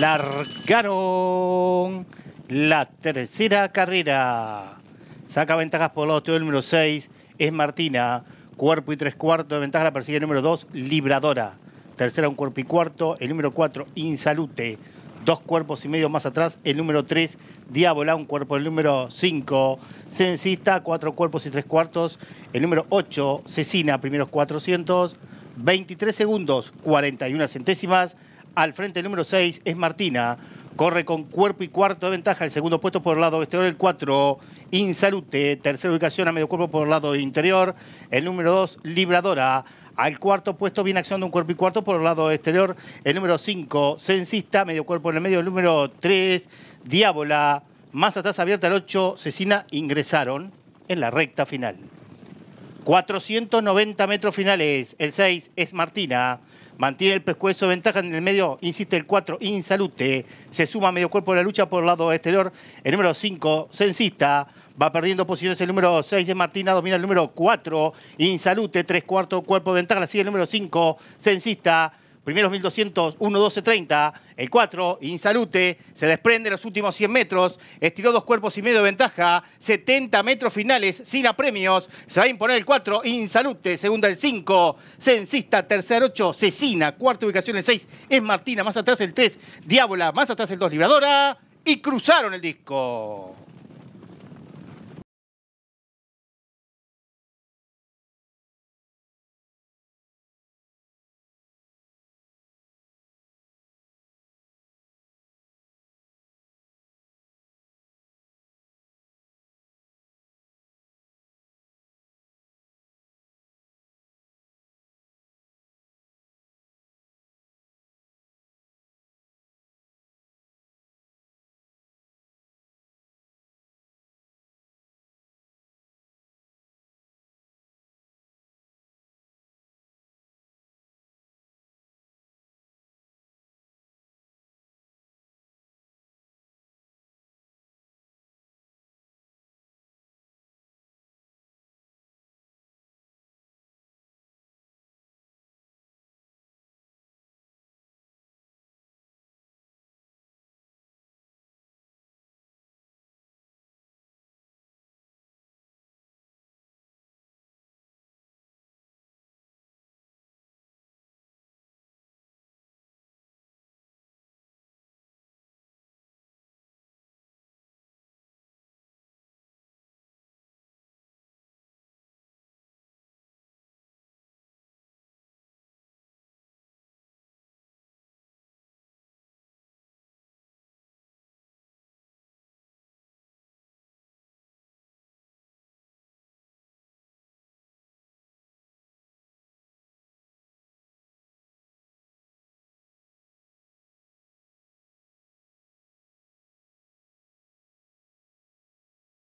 largaron la tercera carrera. Saca ventajas por los el número 6 es Martina. Cuerpo y tres cuartos de ventaja la persigue el número 2, Libradora. Tercera un cuerpo y cuarto, el número 4, Insalute. Dos cuerpos y medio más atrás, el número 3, Diabola, un cuerpo, el número 5, Censista, cuatro cuerpos y tres cuartos, el número 8, Cecina, primeros 400, 23 segundos, 41 centésimas al frente el número 6 es Martina. Corre con cuerpo y cuarto de ventaja. El segundo puesto por el lado exterior, el 4, Insalute. Tercera ubicación a medio cuerpo por el lado interior. El número 2, Libradora. Al cuarto puesto viene acción de un cuerpo y cuarto por el lado exterior. El número 5, Censista. Medio cuerpo en el medio. El número 3, Diábola. Más atrás abierta el 8, Cecina. Ingresaron en la recta final. 490 metros finales. El 6 es Martina. Mantiene el pescuezo ventaja en el medio, insiste el 4, Insalute. Se suma a medio cuerpo de la lucha por el lado exterior. El número 5, Censista. Va perdiendo posiciones el número 6 de Martina, domina el número 4, Insalute, tres cuartos cuerpo ventaja. Sigue el número 5, Censista primeros 1200, 1, 12, 30. El 4, Insalute, se desprende los últimos 100 metros, estiró dos cuerpos y medio de ventaja, 70 metros finales, sin apremios, se va a imponer el 4, Insalute, segunda el 5, Censista, tercer 8, Cecina, cuarta ubicación el 6, es Martina, más atrás el 3, Diábola, más atrás el 2, Libradora, y cruzaron el disco.